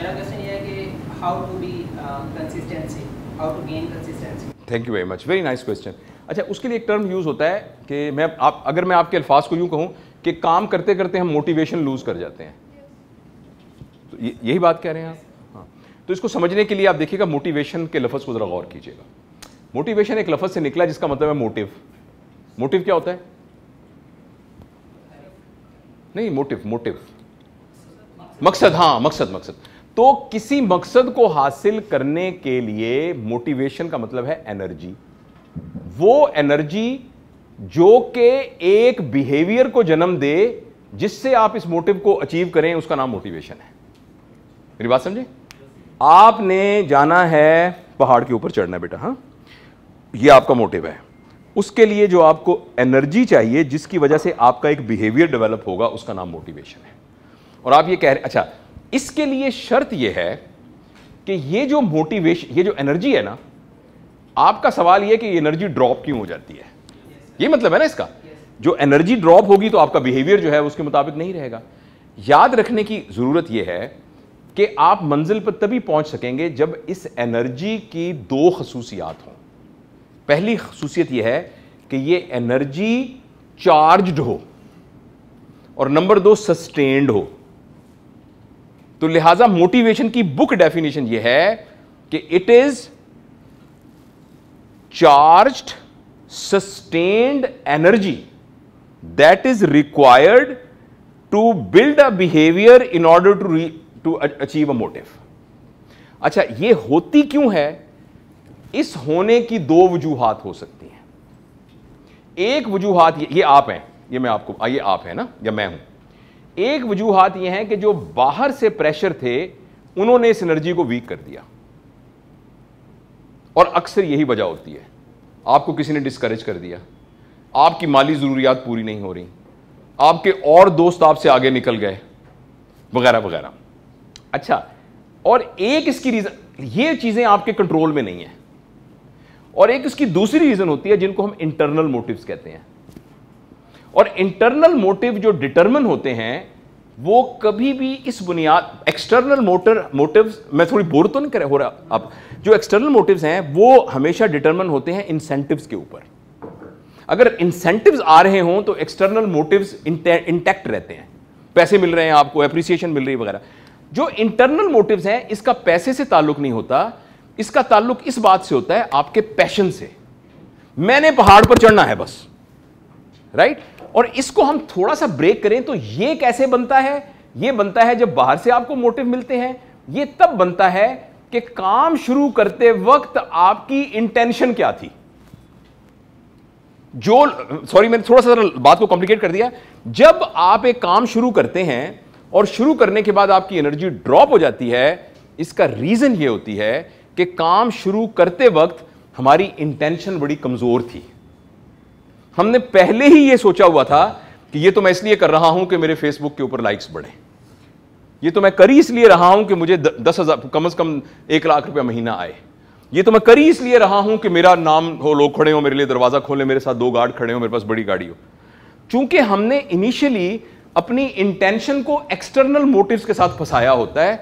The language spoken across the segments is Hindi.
मेरा क्वेश्चन ये है कि how to be consistency how to gain consistency thank you very much very nice question अच्छा उसके लिए एक टर्म यूज़ होता है कि मैं आप अगर मैं आपके अल्फाज को यूं कहूँ कि काम करते करते हम मोटिवेशन लूज़ कर जाते हैं तो यही बात कह रहे हैं आप हाँ तो इसको समझने के लिए आप देखिएगा मोटिवेशन के लफ्ज़ को ज़रा गौर कीजिएगा मोटिवेशन एक लफ्ज़ से निकला जिसका मतलब है मोटिव मोटिव क्या होता है नहीं मोटिव मोटिव मकसद हाँ मकसद मकसद तो किसी मकसद को हासिल करने के लिए मोटिवेशन का मतलब है एनर्जी वो एनर्जी जो कि एक बिहेवियर को जन्म दे जिससे आप इस मोटिव को अचीव करें उसका नाम मोटिवेशन है मेरी बात समझे आपने जाना है पहाड़ के ऊपर चढ़ना बेटा हाँ ये आपका मोटिव है उसके लिए जो आपको एनर्जी चाहिए जिसकी वजह से आपका एक बिहेवियर डेवलप होगा उसका नाम मोटिवेशन है और आप ये कह रहे अच्छा इसके लिए शर्त यह है कि ये जो मोटिवेशन ये जो एनर्जी है ना आपका सवाल यह कि ये एनर्जी ड्रॉप क्यों हो जाती है ये मतलब है ना इसका जो एनर्जी ड्रॉप होगी तो आपका बिहेवियर जो है उसके मुताबिक नहीं रहेगा याद रखने की ज़रूरत यह है कि आप मंजिल पर तभी पहुंच सकेंगे जब इस एनर्जी की दो खसूसियात हों पहली खसूसियत यह है कि यह एनर्जी चार्ज्ड हो और नंबर दो सस्टेन्ड हो तो लिहाजा मोटिवेशन की बुक डेफिनेशन यह है कि it is charged sustained energy that is required to build a behaviour in order to to achieve a motive अच्छा ये होती क्यों है इस होने की दो वजूहत हो सकती हैं एक वजूहत ये, ये आप हैं ये मैं आपको ये आप है ना या मैं हूं एक वजूहत यह है कि जो बाहर से प्रेशर थे उन्होंने इस एनर्जी को वीक कर दिया और अक्सर यही वजह होती है आपको किसी ने डिस्करेज कर दिया आपकी माली ज़रूरियात पूरी नहीं हो रही आपके और दोस्त आपसे आगे निकल गए वगैरह वगैरह अच्छा और एक इसकी रीज़न ये चीज़ें आपके कंट्रोल में नहीं है और एक इसकी दूसरी रीज़न होती है जिनको हम इंटरनल मोटिव्स कहते हैं और इंटरनल मोटिव जो डिटर्मन होते हैं वो कभी भी इस बुनियाद एक्सटर्नल मोटर मोटिव मैं थोड़ी बोर तो नहीं कर हो रहा आप जो एक्सटर्नल मोटिव हैं वो हमेशा डिटर्मन होते हैं इंसेंटिव के ऊपर अगर इंसेंटिव आ रहे हों तो एक्सटर्नल मोटिव इंटैक्ट रहते हैं पैसे मिल रहे हैं आपको अप्रिसिएशन मिल रही है वगैरह जो इंटरनल मोटिव हैं इसका पैसे से ताल्लुक नहीं होता इसका ताल्लुक इस बात से होता है आपके पैशन से मैंने पहाड़ पर चढ़ना है बस राइट right? और इसको हम थोड़ा सा ब्रेक करें तो ये कैसे बनता है ये बनता है जब बाहर से आपको मोटिव मिलते हैं ये तब बनता है कि काम शुरू करते वक्त आपकी इंटेंशन क्या थी जो सॉरी मैंने थोड़ा सा बात को कॉम्प्लिकेट कर दिया जब आप एक काम शुरू करते हैं और शुरू करने के बाद आपकी एनर्जी ड्रॉप हो जाती है इसका रीजन ये होती है कि काम शुरू करते वक्त हमारी इंटेंशन बड़ी कमजोर थी हमने पहले ही यह सोचा हुआ था कि यह तो मैं इसलिए कर रहा हूं कि मेरे फेसबुक के ऊपर लाइक्स बढ़े ये तो मैं करी इसलिए रहा हूं कि मुझे दस हजार कम से कम एक लाख रुपया महीना आए ये तो मैं करी इसलिए रहा हूं कि मेरा नाम हो लोग खड़े हो मेरे लिए दरवाजा खोले मेरे साथ दो गार्ड खड़े हो मेरे पास बड़ी गाड़ी हो चूंकि हमने इनिशियली अपनी इंटेंशन को एक्सटर्नल मोटिव्स के साथ फंसाया होता है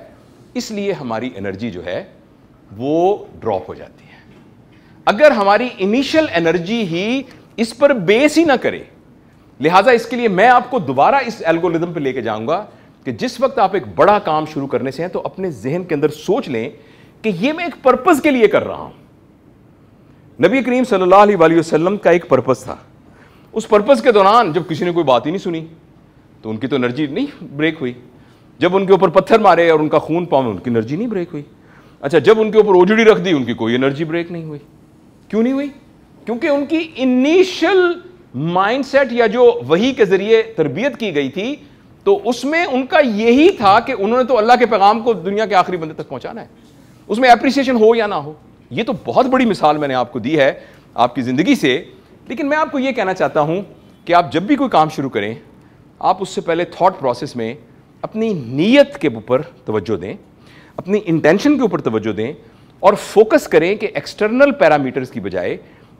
इसलिए हमारी एनर्जी जो है वो ड्रॉप हो जाती है अगर हमारी इनिशियल एनर्जी ही इस पर बेस ही ना करे लिहाजा इसके लिए मैं आपको दोबारा इस एल्गोरिदम पे लेके जाऊंगा कि जिस वक्त आप एक बड़ा काम शुरू करने से हैं तो अपने जहन के अंदर सोच लें कि यह मैं एक पर्पज के लिए कर रहा हूं नबी करीम सल्लल्लाहु का एक पर्पज था उस पर्पज के दौरान जब किसी ने कोई बात ही नहीं सुनी तो उनकी तो एनर्जी नहीं ब्रेक हुई जब उनके ऊपर पत्थर मारे और उनका खून पावे उनकी एनर्जी नहीं ब्रेक हुई अच्छा जब उनके ऊपर ओजड़ी रख दी उनकी कोई एनर्जी ब्रेक नहीं हुई क्यों नहीं हुई क्योंकि उनकी इनिशियल माइंडसेट या जो वही के जरिए तरबियत की गई थी तो उसमें उनका यही था कि उन्होंने तो अल्लाह के पैगाम को दुनिया के आखिरी बंदे तक पहुंचाना है उसमें एप्रिसिएशन हो या ना हो ये तो बहुत बड़ी मिसाल मैंने आपको दी है आपकी ज़िंदगी से लेकिन मैं आपको ये कहना चाहता हूँ कि आप जब भी कोई काम शुरू करें आप उससे पहले थॉट प्रोसेस में अपनी नीयत के ऊपर तवज्जो दें अपनी इंटेंशन के ऊपर तवज्जो दें और फोकस करें कि एक्सटर्नल पैरामीटर्स की बजाय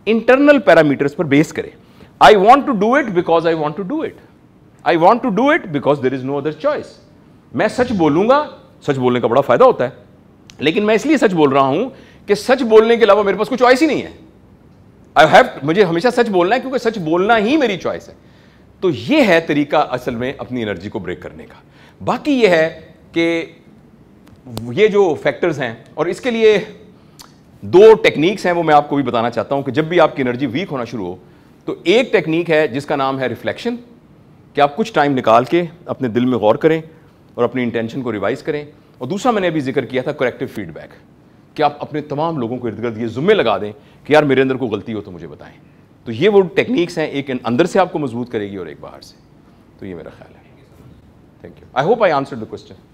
इंटरनल पैरामीटर्स पर बेस करें I want to do it because I want to do it I want to do it because there is no other choice मैं सच बोलूंगा सच बोलने का बड़ा फायदा होता है लेकिन मैं इसलिए सच बोल रहा हूं कि सच बोलने के अलावा मेरे पास कोई चॉइस ही नहीं है आई हैव मुझे हमेशा सच बोलना है क्योंकि सच बोलना ही मेरी चॉइस है तो ये है तरीका असल में अपनी एनर्जी को ब्रेक करने का बाकी ये है कि ये जो फैक्टर्स हैं और इसके लिए दो टेक्निक्स हैं वो मैं आपको भी बताना चाहता हूं कि जब भी आपकी एनर्जी वीक होना शुरू हो तो एक टेक्निक है जिसका नाम है रिफ्लेक्शन कि आप कुछ टाइम निकाल के अपने दिल में गौर करें और अपनी इंटेंशन को रिवाइज करें और दूसरा मैंने अभी जिक्र किया था करेक्टिव फीडबैक कि आप अपने तमाम लोगों को इर्द गिर्द ये जुम्मे लगा दें कि यार मेरे अंदर कोई गलती हो तो मुझे बताएं तो ये वो टेक्निक्स हैं एक अंदर से आपको मजबूत करेगी और एक बाहर से तो ये मेरा ख्याल है thank you I hope I answer the question